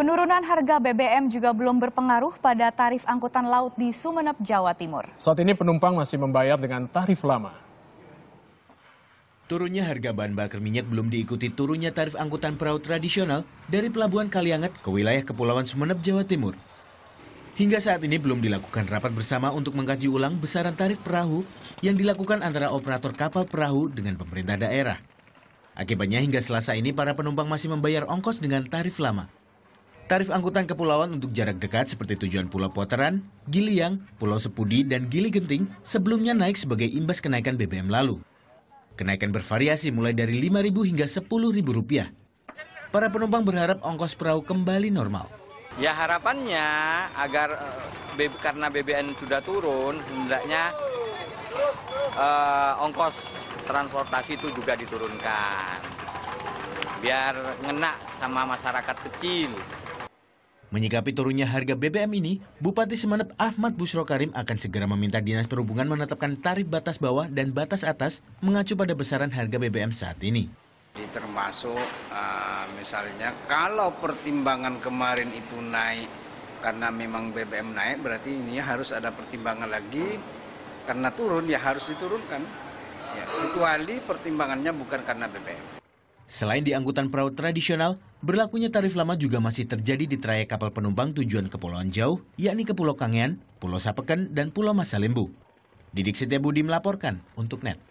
Penurunan harga BBM juga belum berpengaruh pada tarif angkutan laut di Sumeneb, Jawa Timur. Saat ini penumpang masih membayar dengan tarif lama. Turunnya harga bahan bakar minyak belum diikuti turunnya tarif angkutan perahu tradisional dari Pelabuhan Kalianget ke wilayah Kepulauan Sumeneb, Jawa Timur. Hingga saat ini belum dilakukan rapat bersama untuk mengkaji ulang besaran tarif perahu yang dilakukan antara operator kapal perahu dengan pemerintah daerah. Akibatnya hingga selasa ini para penumpang masih membayar ongkos dengan tarif lama. Tarif angkutan kepulauan untuk jarak dekat seperti tujuan Pulau Poteran, Giliang, Pulau Sepudi, dan Gili Genting sebelumnya naik sebagai imbas kenaikan BBM lalu. Kenaikan bervariasi mulai dari Rp5.000 hingga Rp10.000. Para penumpang berharap ongkos perahu kembali normal. Ya harapannya agar eh, karena BBM sudah turun, hendaknya eh, ongkos transportasi itu juga diturunkan. Biar ngenak sama masyarakat kecil. Menyikapi turunnya harga BBM ini, Bupati Semenep Ahmad Busro Karim akan segera meminta Dinas Perhubungan menetapkan tarif batas bawah dan batas atas mengacu pada besaran harga BBM saat ini. Termasuk ah, misalnya kalau pertimbangan kemarin itu naik karena memang BBM naik berarti ini harus ada pertimbangan lagi karena turun ya harus diturunkan. Ya, kecuali pertimbangannya bukan karena BBM. Selain di angkutan perahu tradisional, berlakunya tarif lama juga masih terjadi di trayek kapal penumpang tujuan kepulauan jauh, yakni ke Pulau Kangean, Pulau Sapeken, dan Pulau Masalimbu. Didik Budi melaporkan untuk NET.